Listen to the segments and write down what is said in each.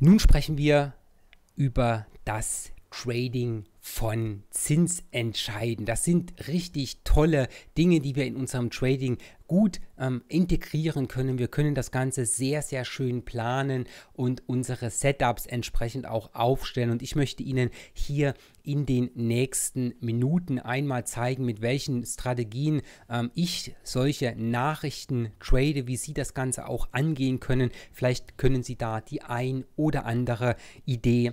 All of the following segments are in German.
Nun sprechen wir über das Trading von Zins entscheiden. Das sind richtig tolle Dinge, die wir in unserem Trading gut ähm, integrieren können. Wir können das Ganze sehr, sehr schön planen und unsere Setups entsprechend auch aufstellen. Und ich möchte Ihnen hier in den nächsten Minuten einmal zeigen, mit welchen Strategien ähm, ich solche Nachrichten trade, wie Sie das Ganze auch angehen können. Vielleicht können Sie da die ein oder andere Idee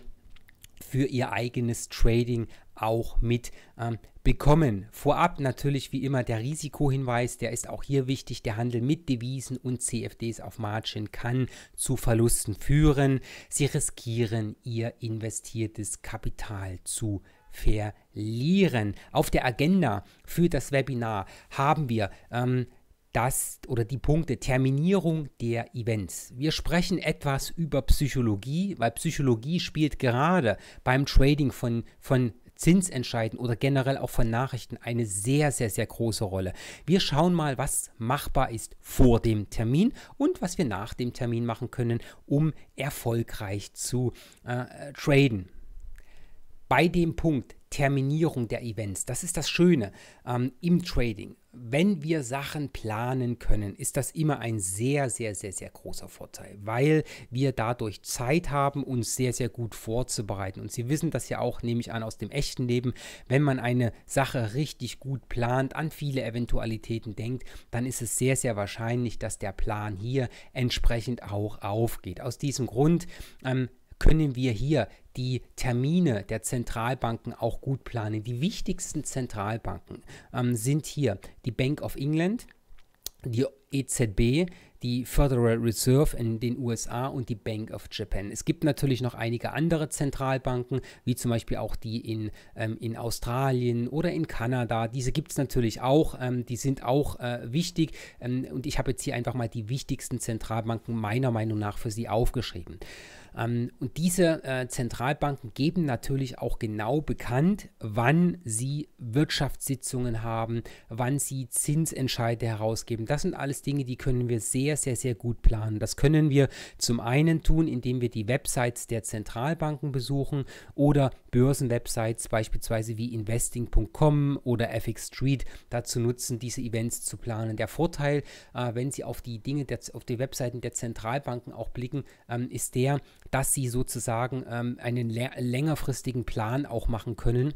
für ihr eigenes Trading auch mit ähm, bekommen. Vorab natürlich wie immer der Risikohinweis, der ist auch hier wichtig. Der Handel mit Devisen und CFDs auf Margin kann zu Verlusten führen. Sie riskieren ihr investiertes Kapital zu verlieren. Auf der Agenda für das Webinar haben wir ähm, das oder die Punkte Terminierung der Events. Wir sprechen etwas über Psychologie, weil Psychologie spielt gerade beim Trading von, von Zinsentscheiden oder generell auch von Nachrichten eine sehr, sehr, sehr große Rolle. Wir schauen mal, was machbar ist vor dem Termin und was wir nach dem Termin machen können, um erfolgreich zu äh, traden. Bei dem Punkt Terminierung der Events, das ist das Schöne ähm, im Trading wenn wir Sachen planen können, ist das immer ein sehr, sehr, sehr, sehr großer Vorteil, weil wir dadurch Zeit haben, uns sehr, sehr gut vorzubereiten. Und Sie wissen das ja auch, nehme ich an, aus dem echten Leben, wenn man eine Sache richtig gut plant, an viele Eventualitäten denkt, dann ist es sehr, sehr wahrscheinlich, dass der Plan hier entsprechend auch aufgeht. Aus diesem Grund ähm, können wir hier die Termine der Zentralbanken auch gut planen. Die wichtigsten Zentralbanken ähm, sind hier die Bank of England, die EZB, die Federal Reserve in den USA und die Bank of Japan. Es gibt natürlich noch einige andere Zentralbanken, wie zum Beispiel auch die in, ähm, in Australien oder in Kanada. Diese gibt es natürlich auch, ähm, die sind auch äh, wichtig ähm, und ich habe jetzt hier einfach mal die wichtigsten Zentralbanken meiner Meinung nach für Sie aufgeschrieben. Ähm, und diese äh, Zentralbanken geben natürlich auch genau bekannt, wann sie Wirtschaftssitzungen haben, wann sie Zinsentscheide herausgeben. Das sind alles Dinge, die können wir sehr sehr, sehr, sehr gut planen. Das können wir zum einen tun, indem wir die Websites der Zentralbanken besuchen oder Börsenwebsites beispielsweise wie investing.com oder FX Street dazu nutzen, diese Events zu planen. Der Vorteil, äh, wenn Sie auf die Dinge, der, auf die Webseiten der Zentralbanken auch blicken, ähm, ist der, dass Sie sozusagen ähm, einen längerfristigen Plan auch machen können.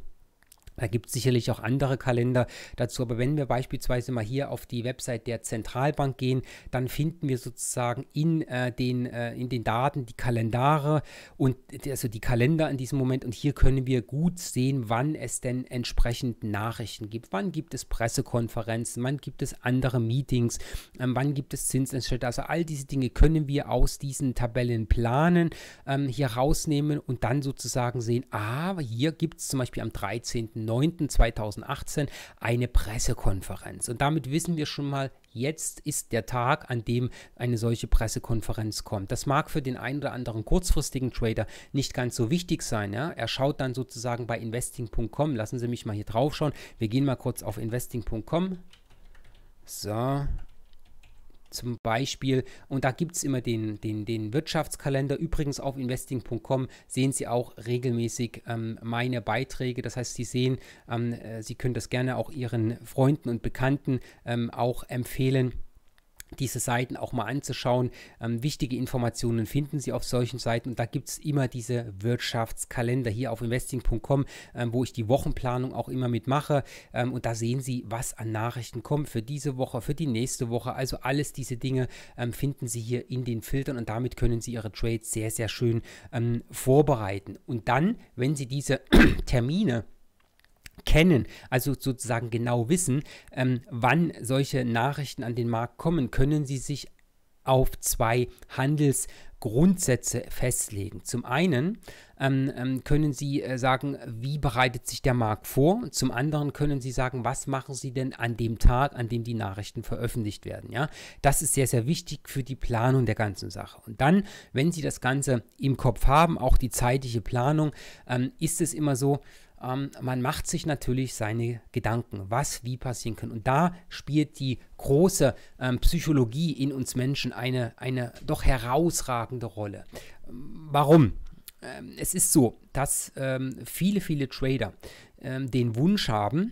Da gibt es sicherlich auch andere Kalender dazu, aber wenn wir beispielsweise mal hier auf die Website der Zentralbank gehen, dann finden wir sozusagen in, äh, den, äh, in den Daten die Kalendare und äh, also die Kalender in diesem Moment und hier können wir gut sehen, wann es denn entsprechend Nachrichten gibt. Wann gibt es Pressekonferenzen, wann gibt es andere Meetings, ähm, wann gibt es Zinsentscheidungen. Also all diese Dinge können wir aus diesen Tabellen planen, ähm, hier rausnehmen und dann sozusagen sehen, ah, hier gibt es zum Beispiel am 13. 9.2018 eine Pressekonferenz. Und damit wissen wir schon mal, jetzt ist der Tag, an dem eine solche Pressekonferenz kommt. Das mag für den einen oder anderen kurzfristigen Trader nicht ganz so wichtig sein. Ja? Er schaut dann sozusagen bei investing.com. Lassen Sie mich mal hier drauf schauen. Wir gehen mal kurz auf investing.com. So, zum Beispiel. Und da gibt es immer den, den, den Wirtschaftskalender. Übrigens auf investing.com sehen Sie auch regelmäßig ähm, meine Beiträge. Das heißt, Sie sehen, ähm, äh, Sie können das gerne auch Ihren Freunden und Bekannten ähm, auch empfehlen diese Seiten auch mal anzuschauen. Ähm, wichtige Informationen finden Sie auf solchen Seiten und da gibt es immer diese Wirtschaftskalender hier auf investing.com, ähm, wo ich die Wochenplanung auch immer mitmache ähm, und da sehen Sie, was an Nachrichten kommt für diese Woche, für die nächste Woche. Also alles diese Dinge ähm, finden Sie hier in den Filtern und damit können Sie Ihre Trades sehr, sehr schön ähm, vorbereiten. Und dann, wenn Sie diese Termine kennen, also sozusagen genau wissen, ähm, wann solche Nachrichten an den Markt kommen, können Sie sich auf zwei Handelsgrundsätze festlegen. Zum einen ähm, ähm, können Sie äh, sagen, wie bereitet sich der Markt vor? Zum anderen können Sie sagen, was machen Sie denn an dem Tag, an dem die Nachrichten veröffentlicht werden? Ja, das ist sehr, sehr wichtig für die Planung der ganzen Sache. Und dann, wenn Sie das Ganze im Kopf haben, auch die zeitliche Planung, ähm, ist es immer so, ähm, man macht sich natürlich seine Gedanken, was wie passieren kann. Und da spielt die große ähm, Psychologie in uns Menschen eine, eine doch herausragende Rolle. Warum? Ähm, es ist so, dass ähm, viele, viele Trader ähm, den Wunsch haben,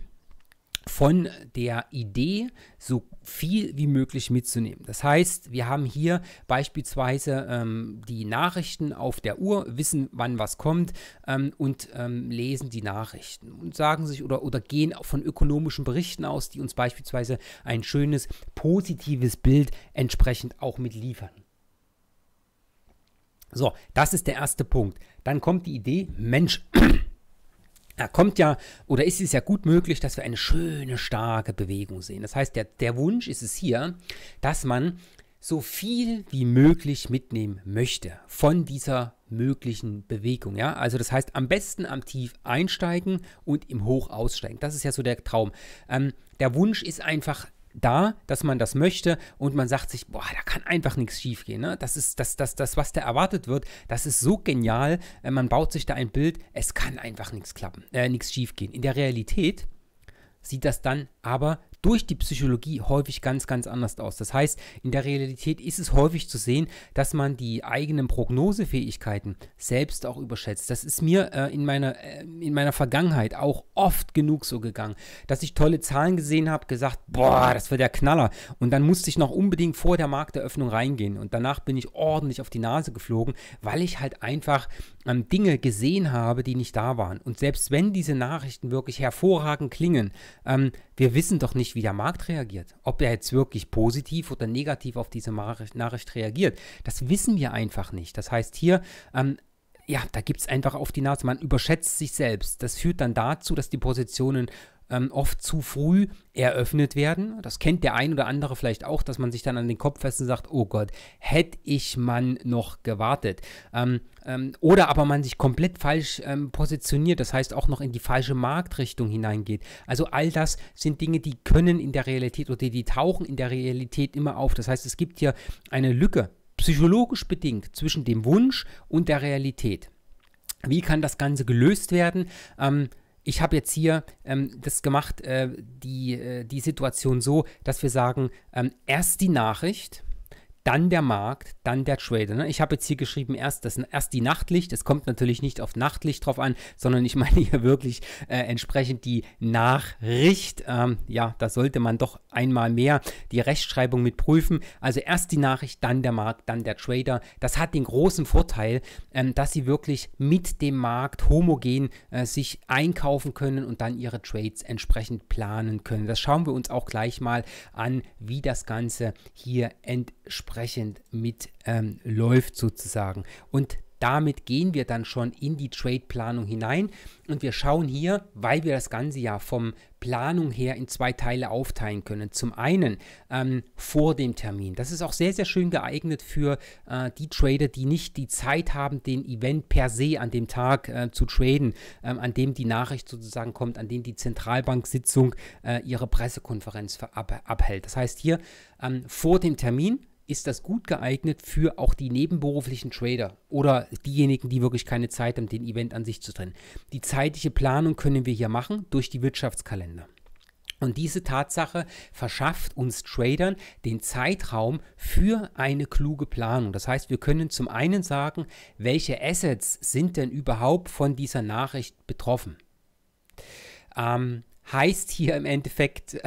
von der Idee so viel wie möglich mitzunehmen. Das heißt, wir haben hier beispielsweise ähm, die Nachrichten auf der Uhr, wissen, wann was kommt ähm, und ähm, lesen die Nachrichten und sagen sich oder, oder gehen von ökonomischen Berichten aus, die uns beispielsweise ein schönes, positives Bild entsprechend auch mitliefern. So, das ist der erste Punkt. Dann kommt die Idee, Mensch, da kommt ja oder ist es ja gut möglich, dass wir eine schöne, starke Bewegung sehen. Das heißt, der, der Wunsch ist es hier, dass man so viel wie möglich mitnehmen möchte von dieser möglichen Bewegung. Ja? Also das heißt, am besten am Tief einsteigen und im Hoch aussteigen. Das ist ja so der Traum. Ähm, der Wunsch ist einfach, da, dass man das möchte und man sagt sich, boah, da kann einfach nichts schiefgehen. Ne? Das ist das, das, das, was da erwartet wird, das ist so genial. Äh, man baut sich da ein Bild, es kann einfach nichts klappen, äh, nichts schiefgehen. In der Realität sieht das dann aber durch die Psychologie häufig ganz, ganz anders aus. Das heißt, in der Realität ist es häufig zu sehen, dass man die eigenen Prognosefähigkeiten selbst auch überschätzt. Das ist mir äh, in, meiner, äh, in meiner Vergangenheit auch oft genug so gegangen, dass ich tolle Zahlen gesehen habe, gesagt, boah, das wird der Knaller. Und dann musste ich noch unbedingt vor der Markteröffnung reingehen. Und danach bin ich ordentlich auf die Nase geflogen, weil ich halt einfach ähm, Dinge gesehen habe, die nicht da waren. Und selbst wenn diese Nachrichten wirklich hervorragend klingen, ähm, wir wissen doch nicht, wie der Markt reagiert. Ob er jetzt wirklich positiv oder negativ auf diese Nachricht reagiert, das wissen wir einfach nicht. Das heißt hier, ähm, ja, da gibt es einfach auf die Nase. Man überschätzt sich selbst. Das führt dann dazu, dass die Positionen ähm, oft zu früh eröffnet werden. Das kennt der ein oder andere vielleicht auch, dass man sich dann an den Kopf fest und sagt, oh Gott, hätte ich man noch gewartet. Ähm, ähm, oder aber man sich komplett falsch ähm, positioniert, das heißt auch noch in die falsche Marktrichtung hineingeht. Also all das sind Dinge, die können in der Realität oder die, die tauchen in der Realität immer auf. Das heißt, es gibt hier eine Lücke psychologisch bedingt zwischen dem Wunsch und der Realität. Wie kann das Ganze gelöst werden? Ähm, ich habe jetzt hier ähm, das gemacht, äh, die, äh, die Situation so, dass wir sagen, ähm, erst die Nachricht, dann der Markt, dann der Trader. Ne? Ich habe jetzt hier geschrieben, erst, das, erst die Nachtlicht. Es kommt natürlich nicht auf Nachtlicht drauf an, sondern ich meine hier wirklich äh, entsprechend die Nachricht. Ähm, ja, da sollte man doch einmal mehr die Rechtschreibung mit prüfen. Also erst die Nachricht, dann der Markt, dann der Trader. Das hat den großen Vorteil, ähm, dass Sie wirklich mit dem Markt homogen äh, sich einkaufen können und dann Ihre Trades entsprechend planen können. Das schauen wir uns auch gleich mal an, wie das Ganze hier entwickelt entsprechend mit ähm, läuft sozusagen. Und damit gehen wir dann schon in die Trade-Planung hinein und wir schauen hier, weil wir das Ganze ja vom Planung her in zwei Teile aufteilen können. Zum einen ähm, vor dem Termin. Das ist auch sehr, sehr schön geeignet für äh, die Trader, die nicht die Zeit haben, den Event per se an dem Tag äh, zu traden, ähm, an dem die Nachricht sozusagen kommt, an dem die Zentralbank-Sitzung äh, ihre Pressekonferenz abhält. Das heißt hier ähm, vor dem Termin ist das gut geeignet für auch die nebenberuflichen Trader oder diejenigen, die wirklich keine Zeit haben, den Event an sich zu trennen. Die zeitliche Planung können wir hier machen durch die Wirtschaftskalender. Und diese Tatsache verschafft uns Tradern den Zeitraum für eine kluge Planung. Das heißt, wir können zum einen sagen, welche Assets sind denn überhaupt von dieser Nachricht betroffen. Ähm, heißt hier im Endeffekt,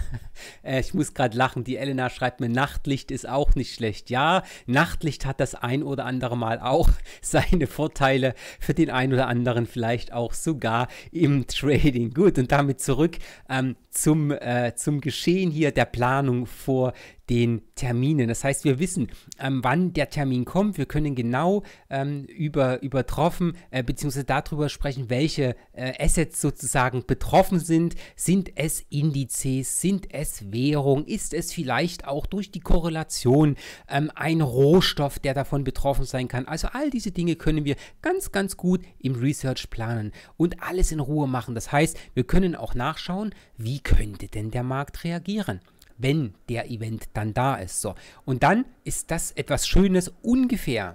Äh, ich muss gerade lachen. Die Elena schreibt mir, Nachtlicht ist auch nicht schlecht. Ja, Nachtlicht hat das ein oder andere Mal auch seine Vorteile für den einen oder anderen, vielleicht auch sogar im Trading. Gut, und damit zurück ähm, zum, äh, zum Geschehen hier der Planung vor den Terminen. Das heißt, wir wissen, ähm, wann der Termin kommt. Wir können genau ähm, über, übertroffen, äh, beziehungsweise darüber sprechen, welche äh, Assets sozusagen betroffen sind. Sind es Indizes? Sind es US-Währung? Ist es vielleicht auch durch die Korrelation ähm, ein Rohstoff, der davon betroffen sein kann? Also all diese Dinge können wir ganz, ganz gut im Research planen und alles in Ruhe machen. Das heißt, wir können auch nachschauen, wie könnte denn der Markt reagieren? wenn der Event dann da ist. So. Und dann ist das etwas Schönes ungefähr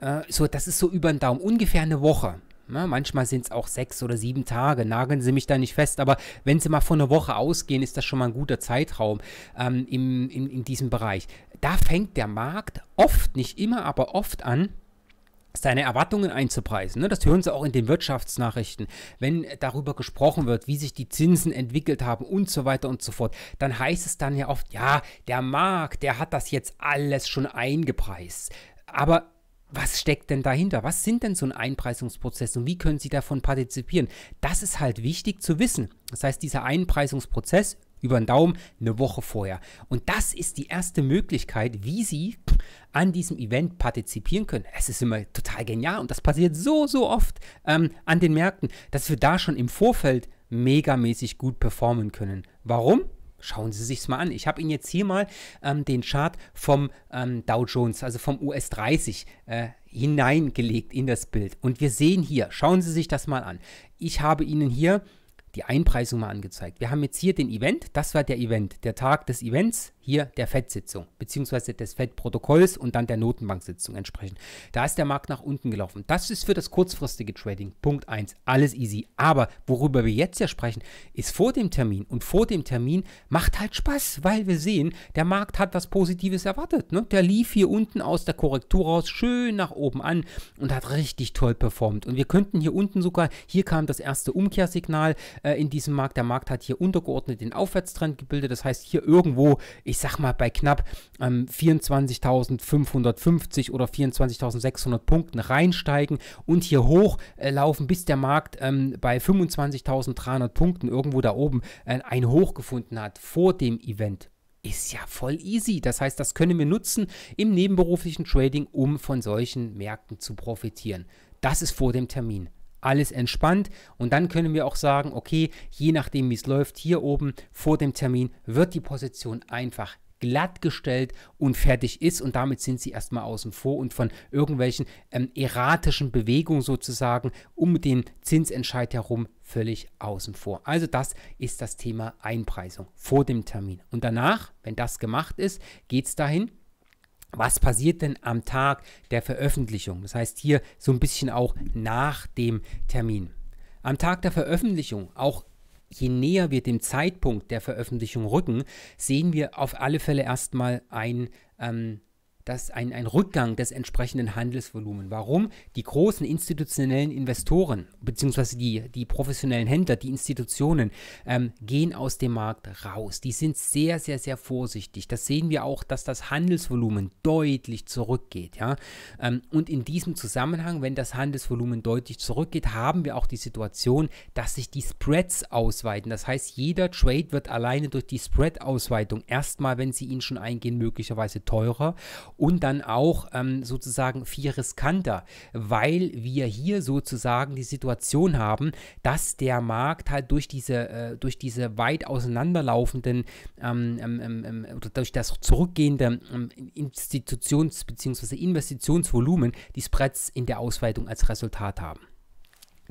äh, so, das ist so über den Daumen, ungefähr eine Woche. Ja, ne, manchmal sind es auch sechs oder sieben Tage, nageln Sie mich da nicht fest, aber wenn Sie mal von einer Woche ausgehen, ist das schon mal ein guter Zeitraum ähm, im, in, in diesem Bereich. Da fängt der Markt oft, nicht immer, aber oft an, seine Erwartungen einzupreisen. Ne, das hören Sie auch in den Wirtschaftsnachrichten, wenn darüber gesprochen wird, wie sich die Zinsen entwickelt haben und so weiter und so fort. Dann heißt es dann ja oft, ja, der Markt, der hat das jetzt alles schon eingepreist. Aber was steckt denn dahinter? Was sind denn so ein Einpreisungsprozess und wie können Sie davon partizipieren? Das ist halt wichtig zu wissen. Das heißt, dieser Einpreisungsprozess über den Daumen eine Woche vorher. Und das ist die erste Möglichkeit, wie Sie an diesem Event partizipieren können. Es ist immer total genial und das passiert so, so oft ähm, an den Märkten, dass wir da schon im Vorfeld megamäßig gut performen können. Warum? Schauen Sie sich's mal an. Ich habe Ihnen jetzt hier mal ähm, den Chart vom ähm, Dow Jones, also vom US 30, äh, hineingelegt in das Bild. Und wir sehen hier, schauen Sie sich das mal an. Ich habe Ihnen hier die Einpreisung mal angezeigt. Wir haben jetzt hier den Event, das war der Event, der Tag des Events, hier der FED-Sitzung, beziehungsweise des FED-Protokolls und dann der Notenbank-Sitzung entsprechend. Da ist der Markt nach unten gelaufen. Das ist für das kurzfristige Trading. Punkt 1. Alles easy. Aber worüber wir jetzt ja sprechen, ist vor dem Termin. Und vor dem Termin macht halt Spaß, weil wir sehen, der Markt hat was Positives erwartet. Ne? Der lief hier unten aus der Korrektur raus, schön nach oben an und hat richtig toll performt. Und wir könnten hier unten sogar, hier kam das erste Umkehrsignal äh, in diesem Markt. Der Markt hat hier untergeordnet den Aufwärtstrend gebildet. Das heißt, hier irgendwo ich sag mal, bei knapp ähm, 24.550 oder 24.600 Punkten reinsteigen und hier hochlaufen, äh, bis der Markt ähm, bei 25.300 Punkten irgendwo da oben äh, ein Hoch gefunden hat vor dem Event ist ja voll easy. Das heißt, das können wir nutzen im nebenberuflichen Trading, um von solchen Märkten zu profitieren. Das ist vor dem Termin alles entspannt und dann können wir auch sagen, okay, je nachdem wie es läuft, hier oben vor dem Termin wird die Position einfach glatt gestellt und fertig ist und damit sind sie erstmal außen vor und von irgendwelchen ähm, erratischen Bewegungen sozusagen um den Zinsentscheid herum völlig außen vor. Also das ist das Thema Einpreisung vor dem Termin. Und danach, wenn das gemacht ist, geht es dahin, was passiert denn am Tag der Veröffentlichung? Das heißt hier so ein bisschen auch nach dem Termin. Am Tag der Veröffentlichung, auch je näher wir dem Zeitpunkt der Veröffentlichung rücken, sehen wir auf alle Fälle erstmal ein ähm, das ein, ein Rückgang des entsprechenden Handelsvolumens. Warum? Die großen institutionellen Investoren, beziehungsweise die, die professionellen Händler, die Institutionen, ähm, gehen aus dem Markt raus. Die sind sehr, sehr, sehr vorsichtig. Das sehen wir auch, dass das Handelsvolumen deutlich zurückgeht. Ja? Ähm, und in diesem Zusammenhang, wenn das Handelsvolumen deutlich zurückgeht, haben wir auch die Situation, dass sich die Spreads ausweiten. Das heißt, jeder Trade wird alleine durch die Spread-Ausweitung erstmal, wenn sie ihn schon eingehen, möglicherweise teurer und dann auch ähm, sozusagen viel riskanter, weil wir hier sozusagen die Situation haben, dass der Markt halt durch diese, äh, durch diese weit auseinanderlaufenden ähm, ähm, ähm, ähm oder durch das zurückgehende ähm, Institutions- bzw. Investitionsvolumen die Spreads in der Ausweitung als Resultat haben.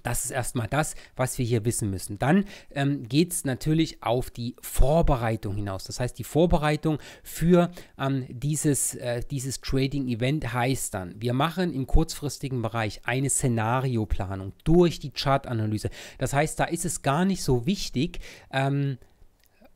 Das ist erstmal das, was wir hier wissen müssen. Dann ähm, geht es natürlich auf die Vorbereitung hinaus. Das heißt, die Vorbereitung für ähm, dieses, äh, dieses Trading-Event heißt dann, wir machen im kurzfristigen Bereich eine Szenarioplanung durch die Chartanalyse. Das heißt, da ist es gar nicht so wichtig, ähm,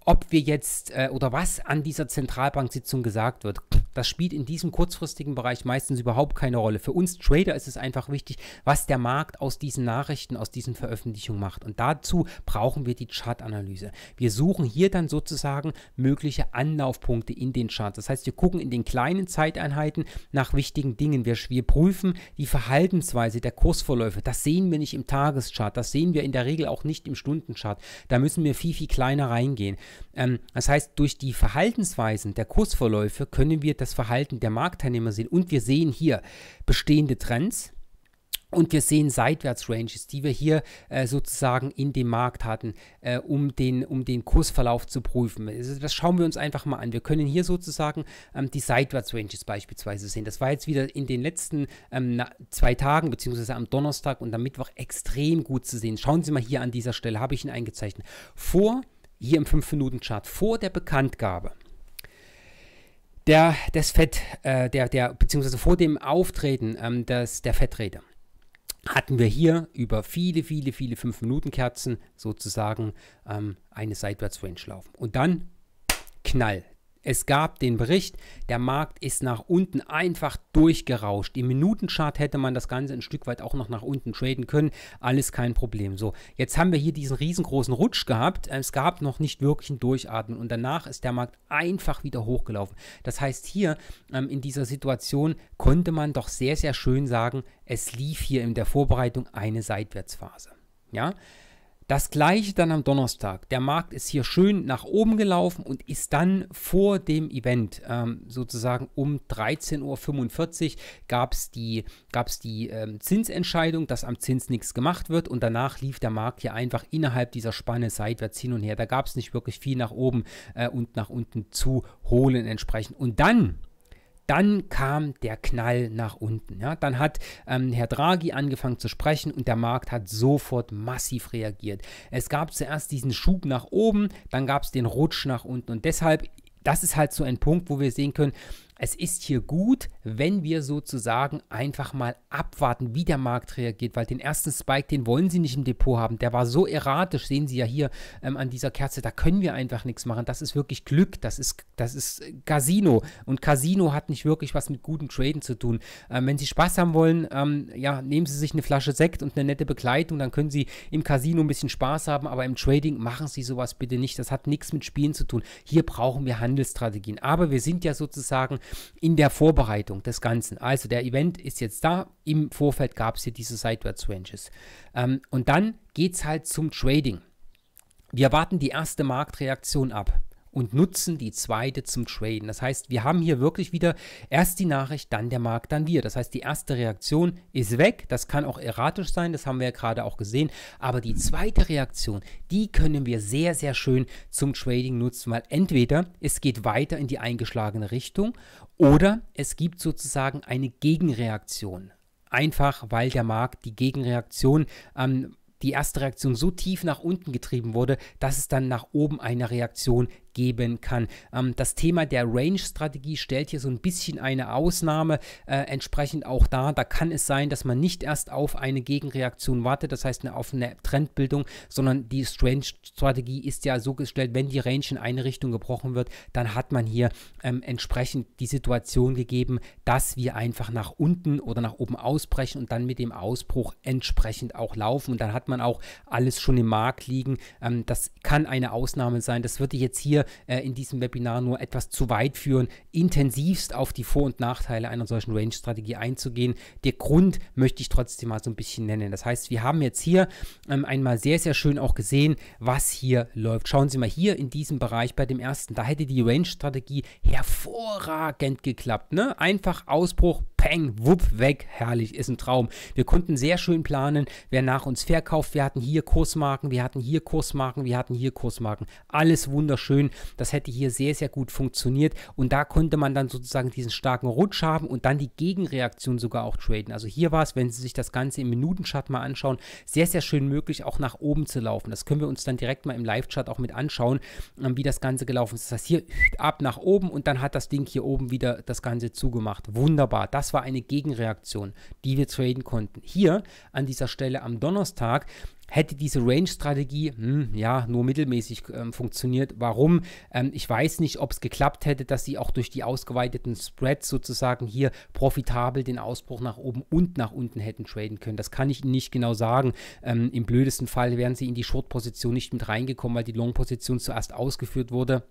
ob wir jetzt äh, oder was an dieser Zentralbank-Sitzung gesagt wird, das spielt in diesem kurzfristigen Bereich meistens überhaupt keine Rolle. Für uns Trader ist es einfach wichtig, was der Markt aus diesen Nachrichten, aus diesen Veröffentlichungen macht. Und dazu brauchen wir die Chart-Analyse. Wir suchen hier dann sozusagen mögliche Anlaufpunkte in den Charts. Das heißt, wir gucken in den kleinen Zeiteinheiten nach wichtigen Dingen. Wir, wir prüfen die Verhaltensweise der Kursverläufe. Das sehen wir nicht im Tageschart. Das sehen wir in der Regel auch nicht im Stundenchart. Da müssen wir viel, viel kleiner reingehen. Ähm, das heißt, durch die Verhaltensweisen der Kursverläufe können wir das Verhalten der Marktteilnehmer sehen und wir sehen hier bestehende Trends, und wir sehen Seitwärtsranges, die wir hier äh, sozusagen in dem Markt hatten, äh, um, den, um den Kursverlauf zu prüfen. Das schauen wir uns einfach mal an. Wir können hier sozusagen ähm, die Seitwärtsranges beispielsweise sehen. Das war jetzt wieder in den letzten ähm, zwei Tagen, beziehungsweise am Donnerstag und am Mittwoch extrem gut zu sehen. Schauen Sie mal hier an dieser Stelle, habe ich ihn eingezeichnet. Vor hier im 5-Minuten-Chart vor der Bekanntgabe der, des Fett, äh, der, der, beziehungsweise vor dem Auftreten ähm, des, der Fettrede hatten wir hier über viele, viele, viele 5-Minuten-Kerzen sozusagen ähm, eine Seitwärts-Range laufen. Und dann Knall. Es gab den Bericht, der Markt ist nach unten einfach durchgerauscht. Im Minutenchart hätte man das Ganze ein Stück weit auch noch nach unten traden können. Alles kein Problem. So, jetzt haben wir hier diesen riesengroßen Rutsch gehabt. Es gab noch nicht wirklich ein Durchatmen und danach ist der Markt einfach wieder hochgelaufen. Das heißt, hier ähm, in dieser Situation konnte man doch sehr, sehr schön sagen, es lief hier in der Vorbereitung eine Seitwärtsphase. Ja, das gleiche dann am Donnerstag. Der Markt ist hier schön nach oben gelaufen und ist dann vor dem Event, ähm, sozusagen um 13.45 Uhr, gab es die, gab's die ähm, Zinsentscheidung, dass am Zins nichts gemacht wird und danach lief der Markt hier einfach innerhalb dieser Spanne seitwärts hin und her. Da gab es nicht wirklich viel nach oben äh, und nach unten zu holen entsprechend. Und dann dann kam der Knall nach unten. Ja? Dann hat ähm, Herr Draghi angefangen zu sprechen und der Markt hat sofort massiv reagiert. Es gab zuerst diesen Schub nach oben, dann gab es den Rutsch nach unten und deshalb das ist halt so ein Punkt, wo wir sehen können, es ist hier gut, wenn wir sozusagen einfach mal abwarten, wie der Markt reagiert, weil den ersten Spike, den wollen Sie nicht im Depot haben. Der war so erratisch, sehen Sie ja hier ähm, an dieser Kerze, da können wir einfach nichts machen. Das ist wirklich Glück, das ist, das ist Casino und Casino hat nicht wirklich was mit gutem Traden zu tun. Ähm, wenn Sie Spaß haben wollen, ähm, ja, nehmen Sie sich eine Flasche Sekt und eine nette Begleitung, dann können Sie im Casino ein bisschen Spaß haben, aber im Trading machen Sie sowas bitte nicht. Das hat nichts mit Spielen zu tun. Hier brauchen wir Handelsstrategien. Aber wir sind ja sozusagen in der Vorbereitung des Ganzen. Also der Event ist jetzt da, im Vorfeld gab es hier diese Seitwärts-Ranges. Ähm, und dann geht es halt zum Trading. Wir warten die erste Marktreaktion ab und nutzen die zweite zum Traden. Das heißt, wir haben hier wirklich wieder erst die Nachricht, dann der Markt, dann wir. Das heißt, die erste Reaktion ist weg. Das kann auch erratisch sein, das haben wir ja gerade auch gesehen. Aber die zweite Reaktion, die können wir sehr, sehr schön zum Trading nutzen, weil entweder es geht weiter in die eingeschlagene Richtung oder es gibt sozusagen eine Gegenreaktion. Einfach weil der Markt die Gegenreaktion ähm, die erste Reaktion so tief nach unten getrieben wurde, dass es dann nach oben eine Reaktion geben kann. Ähm, das Thema der Range-Strategie stellt hier so ein bisschen eine Ausnahme. Äh, entsprechend auch dar. da kann es sein, dass man nicht erst auf eine Gegenreaktion wartet, das heißt eine, auf eine Trendbildung, sondern die Range-Strategie ist ja so gestellt, wenn die Range in eine Richtung gebrochen wird, dann hat man hier ähm, entsprechend die Situation gegeben, dass wir einfach nach unten oder nach oben ausbrechen und dann mit dem Ausbruch entsprechend auch laufen. Und dann hat man auch alles schon im Markt liegen. Ähm, das kann eine Ausnahme sein. Das würde ich jetzt hier äh, in diesem Webinar nur etwas zu weit führen, intensivst auf die Vor- und Nachteile einer solchen Range-Strategie einzugehen. Der Grund möchte ich trotzdem mal so ein bisschen nennen. Das heißt, wir haben jetzt hier ähm, einmal sehr, sehr schön auch gesehen, was hier läuft. Schauen Sie mal hier in diesem Bereich bei dem ersten, da hätte die Range-Strategie hervorragend geklappt. Ne? Einfach Ausbruch, Peng, wupp, weg. Herrlich, ist ein Traum. Wir konnten sehr schön planen, wer nach uns verkauft. Wir hatten hier Kursmarken, wir hatten hier Kursmarken, wir hatten hier Kursmarken. Alles wunderschön. Das hätte hier sehr, sehr gut funktioniert. Und da konnte man dann sozusagen diesen starken Rutsch haben und dann die Gegenreaktion sogar auch traden. Also hier war es, wenn Sie sich das Ganze im Minutenchart mal anschauen, sehr, sehr schön möglich, auch nach oben zu laufen. Das können wir uns dann direkt mal im Live-Chart auch mit anschauen, ähm, wie das Ganze gelaufen ist. Das heißt, hier ab nach oben und dann hat das Ding hier oben wieder das Ganze zugemacht. Wunderbar. Das war war eine Gegenreaktion, die wir traden konnten. Hier an dieser Stelle am Donnerstag hätte diese Range-Strategie hm, ja nur mittelmäßig ähm, funktioniert. Warum? Ähm, ich weiß nicht, ob es geklappt hätte, dass sie auch durch die ausgeweiteten Spreads sozusagen hier profitabel den Ausbruch nach oben und nach unten hätten traden können. Das kann ich Ihnen nicht genau sagen. Ähm, Im blödesten Fall wären sie in die Short-Position nicht mit reingekommen, weil die Long-Position zuerst ausgeführt wurde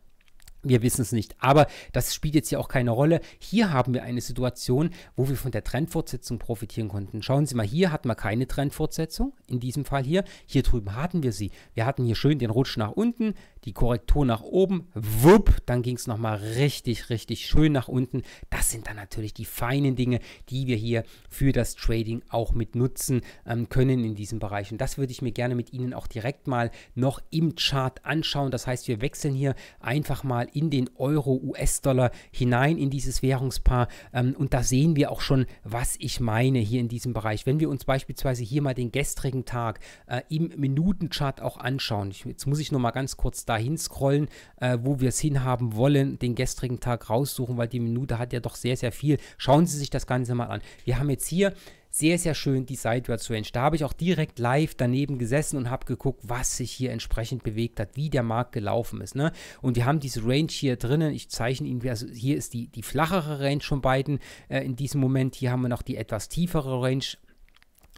wir wissen es nicht, aber das spielt jetzt hier auch keine Rolle. Hier haben wir eine Situation, wo wir von der Trendfortsetzung profitieren konnten. Schauen Sie mal, hier hatten wir keine Trendfortsetzung, in diesem Fall hier. Hier drüben hatten wir sie. Wir hatten hier schön den Rutsch nach unten, die Korrektur nach oben, wupp, dann ging es nochmal richtig, richtig schön nach unten. Das sind dann natürlich die feinen Dinge, die wir hier für das Trading auch mit nutzen ähm, können in diesem Bereich. Und das würde ich mir gerne mit Ihnen auch direkt mal noch im Chart anschauen. Das heißt, wir wechseln hier einfach mal in den Euro-US-Dollar hinein, in dieses Währungspaar. Ähm, und da sehen wir auch schon, was ich meine hier in diesem Bereich. Wenn wir uns beispielsweise hier mal den gestrigen Tag äh, im Minutenchart auch anschauen, ich, jetzt muss ich nur mal ganz kurz da dahin scrollen, äh, wo wir es hinhaben wollen, den gestrigen Tag raussuchen, weil die Minute hat ja doch sehr, sehr viel. Schauen Sie sich das Ganze mal an. Wir haben jetzt hier sehr, sehr schön die Sidewards Range. Da habe ich auch direkt live daneben gesessen und habe geguckt, was sich hier entsprechend bewegt hat, wie der Markt gelaufen ist. Ne? Und wir haben diese Range hier drinnen. Ich zeichne Ihnen, also hier ist die, die flachere Range von beiden äh, in diesem Moment. Hier haben wir noch die etwas tiefere Range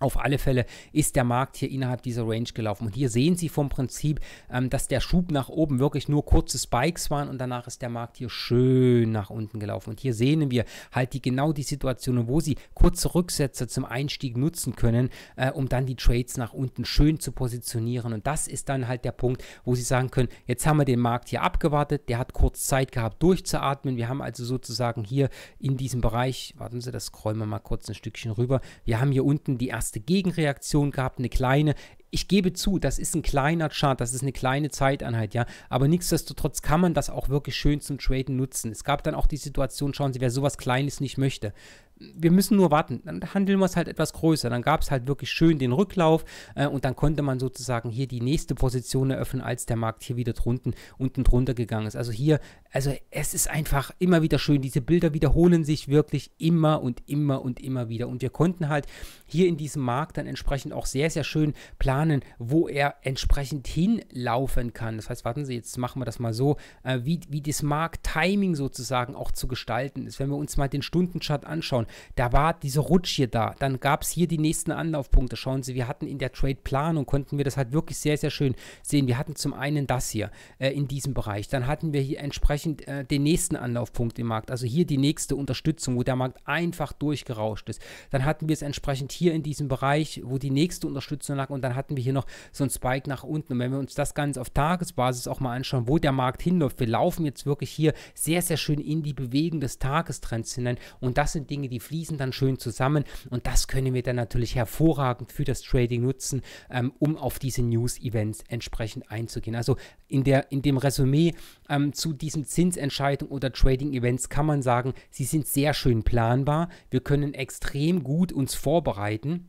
auf alle Fälle ist der Markt hier innerhalb dieser Range gelaufen. Und hier sehen Sie vom Prinzip, ähm, dass der Schub nach oben wirklich nur kurze Spikes waren und danach ist der Markt hier schön nach unten gelaufen. Und hier sehen wir halt die, genau die Situation, wo Sie kurze Rücksätze zum Einstieg nutzen können, äh, um dann die Trades nach unten schön zu positionieren. Und das ist dann halt der Punkt, wo Sie sagen können, jetzt haben wir den Markt hier abgewartet, der hat kurz Zeit gehabt durchzuatmen. Wir haben also sozusagen hier in diesem Bereich, warten Sie, das scrollen wir mal kurz ein Stückchen rüber. Wir haben hier unten die erste erste Gegenreaktion gehabt, eine kleine. Ich gebe zu, das ist ein kleiner Chart, das ist eine kleine Zeiteinheit, ja. Aber nichtsdestotrotz kann man das auch wirklich schön zum Traden nutzen. Es gab dann auch die Situation, schauen Sie, wer sowas Kleines nicht möchte, wir müssen nur warten. Dann handeln wir es halt etwas größer. Dann gab es halt wirklich schön den Rücklauf äh, und dann konnte man sozusagen hier die nächste Position eröffnen, als der Markt hier wieder drunten, unten drunter gegangen ist. Also hier, also es ist einfach immer wieder schön. Diese Bilder wiederholen sich wirklich immer und immer und immer wieder. Und wir konnten halt hier in diesem Markt dann entsprechend auch sehr, sehr schön planen, wo er entsprechend hinlaufen kann. Das heißt, warten Sie, jetzt machen wir das mal so, äh, wie, wie das Markt-Timing sozusagen auch zu gestalten ist. Wenn wir uns mal den Stundenchart anschauen, schauen, da war diese hier da, dann gab es hier die nächsten Anlaufpunkte. Schauen Sie, wir hatten in der Trade-Planung, konnten wir das halt wirklich sehr, sehr schön sehen. Wir hatten zum einen das hier äh, in diesem Bereich, dann hatten wir hier entsprechend äh, den nächsten Anlaufpunkt im Markt, also hier die nächste Unterstützung, wo der Markt einfach durchgerauscht ist. Dann hatten wir es entsprechend hier in diesem Bereich, wo die nächste Unterstützung lag und dann hatten wir hier noch so einen Spike nach unten. Und wenn wir uns das Ganze auf Tagesbasis auch mal anschauen, wo der Markt hinläuft, wir laufen jetzt wirklich hier sehr, sehr schön in die Bewegung des Tagestrends hinein und das sind Dinge, die die fließen dann schön zusammen und das können wir dann natürlich hervorragend für das Trading nutzen, ähm, um auf diese News-Events entsprechend einzugehen. Also in, der, in dem Resümee ähm, zu diesen Zinsentscheidungen oder Trading-Events kann man sagen, sie sind sehr schön planbar. Wir können extrem gut uns vorbereiten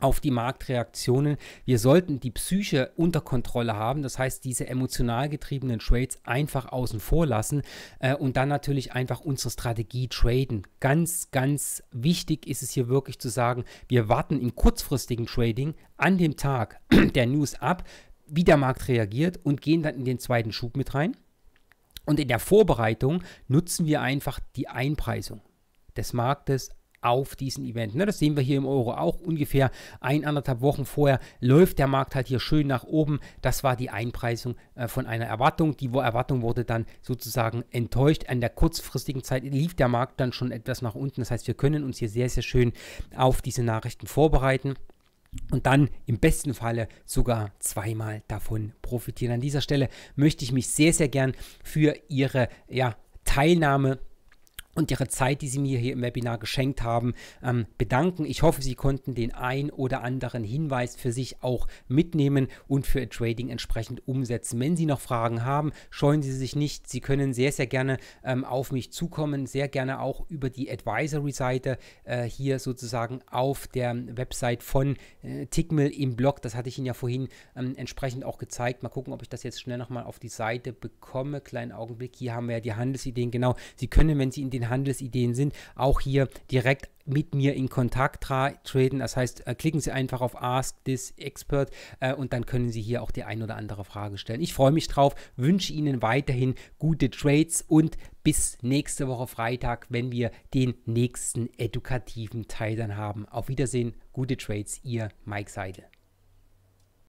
auf die Marktreaktionen. Wir sollten die Psyche unter Kontrolle haben, das heißt diese emotional getriebenen Trades einfach außen vor lassen äh, und dann natürlich einfach unsere Strategie traden. Ganz, ganz wichtig ist es hier wirklich zu sagen, wir warten im kurzfristigen Trading an dem Tag der News ab, wie der Markt reagiert und gehen dann in den zweiten Schub mit rein. Und in der Vorbereitung nutzen wir einfach die Einpreisung des Marktes auf diesen Event. Ne, das sehen wir hier im Euro auch ungefähr ein, anderthalb Wochen vorher läuft der Markt halt hier schön nach oben. Das war die Einpreisung äh, von einer Erwartung. Die Erwartung wurde dann sozusagen enttäuscht. An der kurzfristigen Zeit lief der Markt dann schon etwas nach unten. Das heißt, wir können uns hier sehr, sehr schön auf diese Nachrichten vorbereiten und dann im besten Falle sogar zweimal davon profitieren. An dieser Stelle möchte ich mich sehr, sehr gern für Ihre ja, Teilnahme und ihre Zeit, die sie mir hier im Webinar geschenkt haben, ähm, bedanken. Ich hoffe, Sie konnten den ein oder anderen Hinweis für sich auch mitnehmen und für Ihr Trading entsprechend umsetzen. Wenn Sie noch Fragen haben, scheuen Sie sich nicht. Sie können sehr, sehr gerne ähm, auf mich zukommen, sehr gerne auch über die Advisory-Seite äh, hier sozusagen auf der Website von äh, Tickmill im Blog. Das hatte ich Ihnen ja vorhin ähm, entsprechend auch gezeigt. Mal gucken, ob ich das jetzt schnell nochmal auf die Seite bekomme. Kleinen Augenblick. Hier haben wir ja die Handelsideen. Genau. Sie können, wenn Sie in den neuen Handelsideen sind, auch hier direkt mit mir in Kontakt tra treten. Das heißt, äh, klicken Sie einfach auf Ask This Expert äh, und dann können Sie hier auch die ein oder andere Frage stellen. Ich freue mich drauf, wünsche Ihnen weiterhin gute Trades und bis nächste Woche Freitag, wenn wir den nächsten edukativen Teil dann haben. Auf Wiedersehen, gute Trades, Ihr Mike Seidel.